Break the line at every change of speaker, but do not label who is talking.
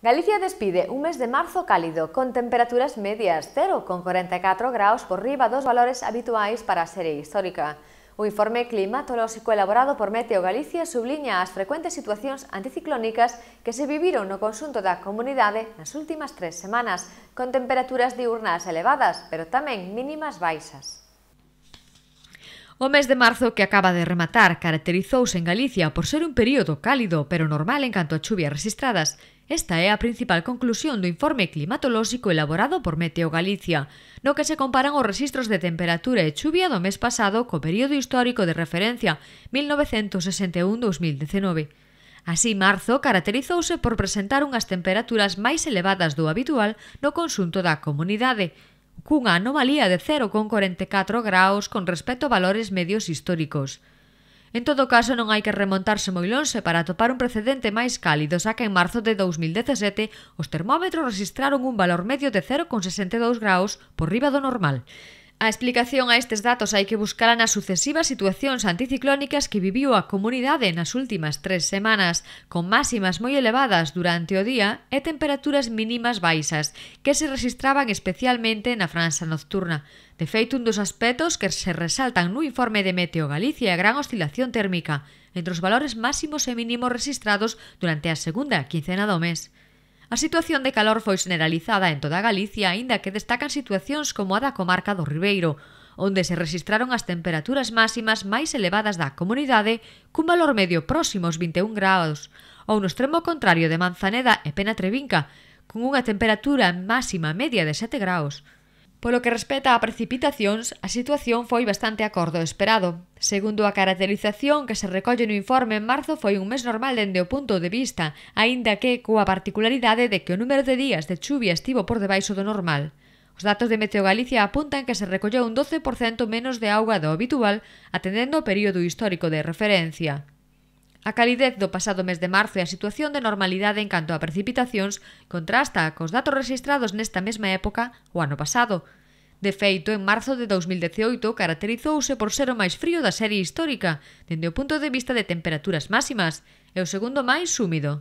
Galicia despide un mes de marzo cálido, con temperaturas medias, 0,44 con 44 graus por riba dos valores habituais para a serie histórica. O informe climatolóxico elaborado por Meteo Galicia subliña as frecuentes situacións anticiclónicas que se viviron no consunto da comunidade nas últimas tres semanas, con temperaturas diurnas elevadas, pero tamén mínimas baixas. O mes de marzo que acaba de rematar caracterizouse en Galicia por ser un período cálido pero normal en canto a chuvias registradas. Esta é a principal conclusión do informe climatolóxico elaborado por Meteo Galicia, no que se comparan os registros de temperatura e chuvia do mes pasado co período histórico de referencia 1961-2019. Así, marzo caracterizouse por presentar unhas temperaturas máis elevadas do habitual no consunto da comunidade, cunha anomalía de 0,44 graus con respecto a valores medios históricos. En todo caso, non hai que remontarse moi lonxe para atopar un precedente máis cálido, xa que en marzo de 2017 os termómetros registraron un valor medio de 0,62 graus por riba do normal. A explicación a estes datos hai que buscar nas sucesivas situacións anticiclónicas que viviu a comunidade nas últimas tres semanas, con máximas moi elevadas durante o día e temperaturas mínimas baixas, que se registraban especialmente na França nocturna. De feito, un dos aspectos que se resaltan no informe de Meteo Galicia é a gran oscilación térmica, entre os valores máximos e mínimos registrados durante a segunda quincena do mes. A situación de calor foi generalizada en toda Galicia, aínda que destacan situacións como a da comarca do Ribeiro, onde se registraron as temperaturas máximas máis elevadas da comunidade cun valor medio próximo aos 21 graus, ou no extremo contrario de Manzaneda e Pena Trevinca, cunha unha temperatura máxima media de 7 graus. Polo que respecta a precipitacións, a situación foi bastante acordo esperado. Segundo a caracterización que se recolle no informe, en marzo foi un mes normal dende o punto de vista, aínda que coa particularidade de que o número de días de chuvia estivo por debaixo do normal. Os datos de Meteo Galicia apuntan que se recolleu un 12% menos de auga do habitual, atendendo o período histórico de referencia. A calidez do pasado mes de marzo e a situación de normalidade en canto a precipitacións contrasta cos datos registrados nesta mesma época o ano pasado. De feito, en marzo de 2018 caracterizouse por ser o máis frío da serie histórica, dende o punto de vista de temperaturas máximas, e o segundo máis súmido.